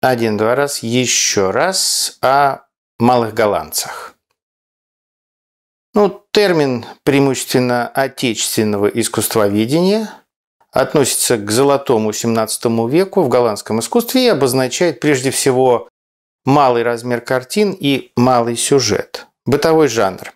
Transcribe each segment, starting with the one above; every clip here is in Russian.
один-два раз, еще раз о малых голландцах. Ну, термин преимущественно отечественного искусствоведения относится к золотому XVII веку в голландском искусстве и обозначает прежде всего малый размер картин и малый сюжет, бытовой жанр.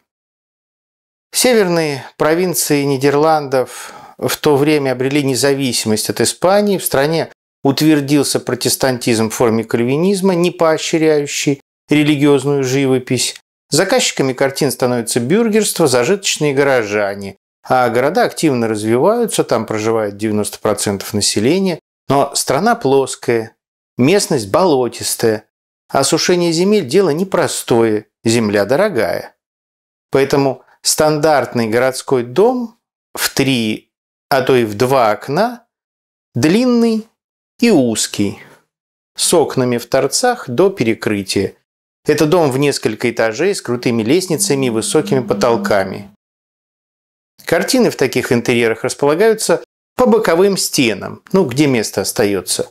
Северные провинции Нидерландов в то время обрели независимость от Испании. В стране утвердился протестантизм в форме кальвинизма, не поощряющий религиозную живопись. Заказчиками картин становятся бюргерство, зажиточные горожане. А города активно развиваются, там проживает 90% населения. Но страна плоская, местность болотистая. А осушение земель – дело непростое, земля дорогая. Поэтому стандартный городской дом в три, а то и в два окна – длинный, и узкий, с окнами в торцах до перекрытия. Это дом в несколько этажей с крутыми лестницами и высокими потолками. Картины в таких интерьерах располагаются по боковым стенам, ну, где место остается.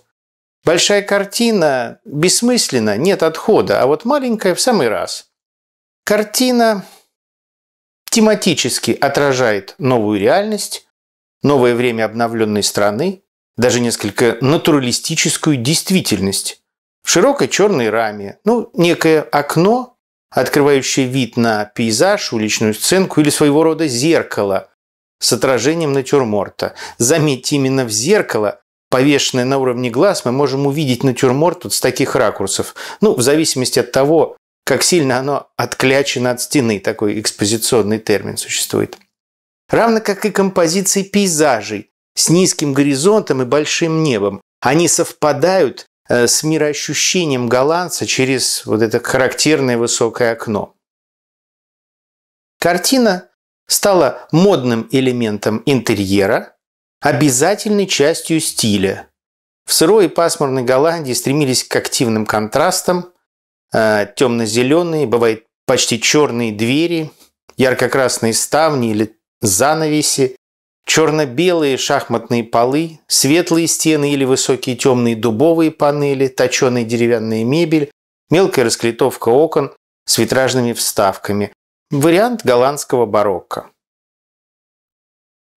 Большая картина бессмысленна, нет отхода, а вот маленькая в самый раз. Картина тематически отражает новую реальность, новое время обновленной страны, даже несколько натуралистическую действительность. В широкой черной раме, ну, некое окно, открывающее вид на пейзаж, уличную сценку или своего рода зеркало с отражением натюрморта. Заметьте, именно в зеркало, повешенное на уровне глаз, мы можем увидеть натюрморт вот с таких ракурсов. Ну, в зависимости от того, как сильно оно отклячено от стены, такой экспозиционный термин существует. Равно как и композиции пейзажей, с низким горизонтом и большим небом. Они совпадают э, с мироощущением голландца через вот это характерное высокое окно. Картина стала модным элементом интерьера, обязательной частью стиля. В сырой и пасмурной Голландии стремились к активным контрастам. Э, Темно-зеленые, бывают почти черные двери, ярко-красные ставни или занавеси, Черно-белые шахматные полы, светлые стены или высокие темные дубовые панели, точеная деревянная мебель, мелкая расклетовка окон с витражными вставками. Вариант голландского барокко.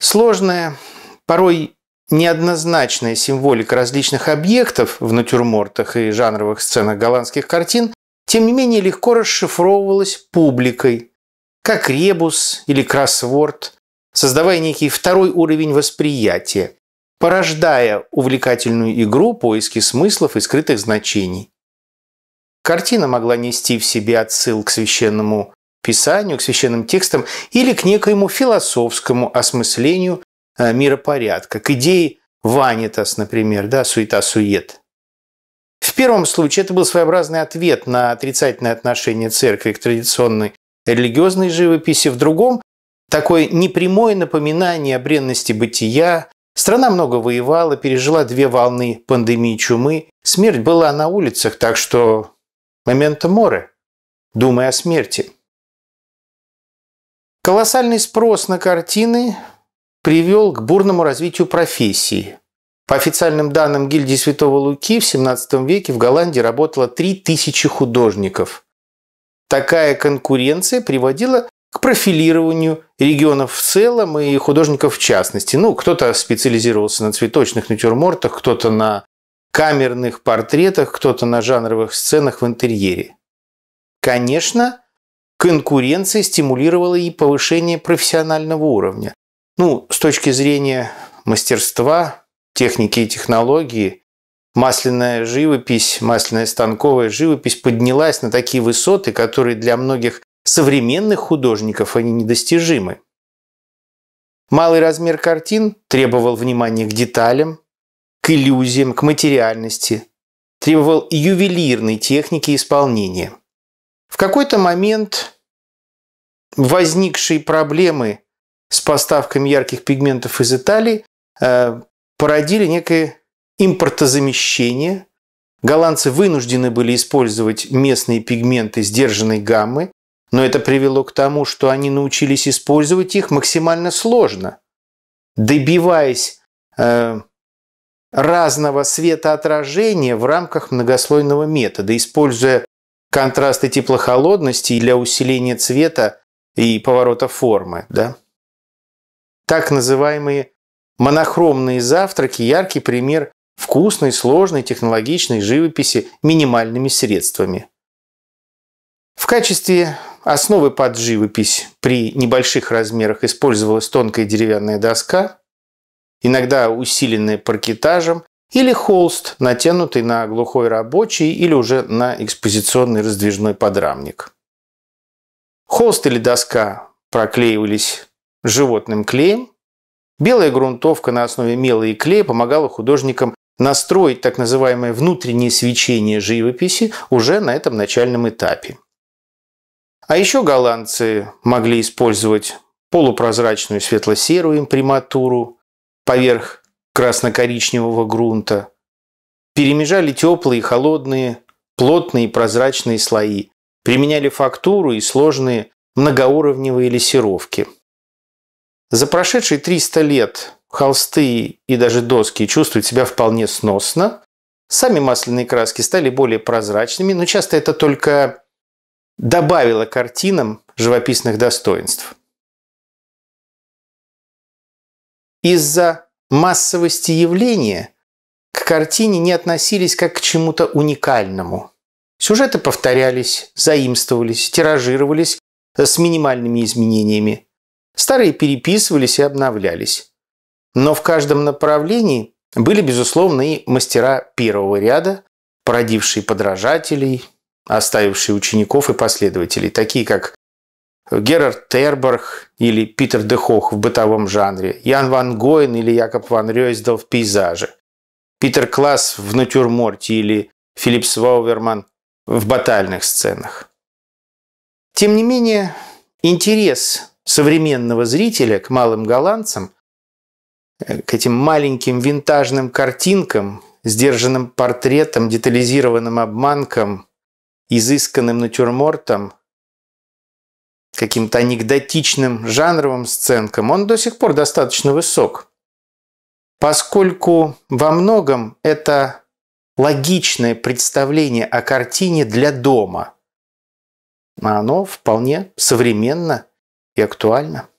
Сложная, порой неоднозначная символика различных объектов в натюрмортах и жанровых сценах голландских картин, тем не менее легко расшифровывалась публикой, как ребус или кроссворд, создавая некий второй уровень восприятия, порождая увлекательную игру поиски смыслов и скрытых значений. Картина могла нести в себе отсыл к священному писанию, к священным текстам или к некоему философскому осмыслению э, миропорядка, к идее ванитас, например, да, суета-сует. В первом случае это был своеобразный ответ на отрицательное отношение церкви к традиционной религиозной живописи, в другом такое непрямое напоминание о бренности бытия. Страна много воевала, пережила две волны пандемии чумы. Смерть была на улицах, так что момента моры. Думай о смерти. Колоссальный спрос на картины привел к бурному развитию профессии. По официальным данным гильдии Святого Луки в 17 веке в Голландии работало 3000 художников. Такая конкуренция приводила к профилированию регионов в целом и художников в частности. Ну, кто-то специализировался на цветочных натюрмортах, кто-то на камерных портретах, кто-то на жанровых сценах в интерьере. Конечно, конкуренция стимулировала и повышение профессионального уровня. Ну, с точки зрения мастерства, техники и технологии, масляная живопись, масляная станковая живопись поднялась на такие высоты, которые для многих современных художников они недостижимы. Малый размер картин требовал внимания к деталям, к иллюзиям, к материальности, требовал ювелирной техники исполнения. В какой-то момент возникшие проблемы с поставками ярких пигментов из Италии э, породили некое импортозамещение. Голландцы вынуждены были использовать местные пигменты сдержанной гаммы, но это привело к тому, что они научились использовать их максимально сложно, добиваясь э, разного светоотражения в рамках многослойного метода, используя контрасты теплохолодности для усиления цвета и поворота формы. Да? Так называемые монохромные завтраки – яркий пример вкусной, сложной, технологичной живописи минимальными средствами. В качестве Основы под живопись при небольших размерах использовалась тонкая деревянная доска, иногда усиленная паркетажем, или холст, натянутый на глухой рабочий или уже на экспозиционный раздвижной подрамник. Холст или доска проклеивались животным клеем. Белая грунтовка на основе мела и клея помогала художникам настроить так называемое внутреннее свечение живописи уже на этом начальном этапе. А еще голландцы могли использовать полупрозрачную светло-серую имприматуру поверх красно-коричневого грунта, перемежали теплые и холодные, плотные и прозрачные слои, применяли фактуру и сложные многоуровневые лессировки. За прошедшие 300 лет холсты и даже доски чувствуют себя вполне сносно. Сами масляные краски стали более прозрачными, но часто это только Добавила картинам живописных достоинств. Из-за массовости явления к картине не относились как к чему-то уникальному. Сюжеты повторялись, заимствовались, тиражировались с минимальными изменениями. Старые переписывались и обновлялись. Но в каждом направлении были, безусловно, и мастера первого ряда, породившие подражателей, оставившие учеников и последователей, такие как Герард Терберг или Питер де Хох в бытовом жанре, Ян Ван Гоен или Якоб Ван Рёйсдал в пейзаже, Питер Класс в натюрморте или Филипп Свауверман в батальных сценах. Тем не менее, интерес современного зрителя к малым голландцам, к этим маленьким винтажным картинкам, сдержанным портретам, детализированным обманкам – изысканным натюрмортом, каким-то анекдотичным жанровым сценкам, он до сих пор достаточно высок. Поскольку во многом это логичное представление о картине для дома, а оно вполне современно и актуально.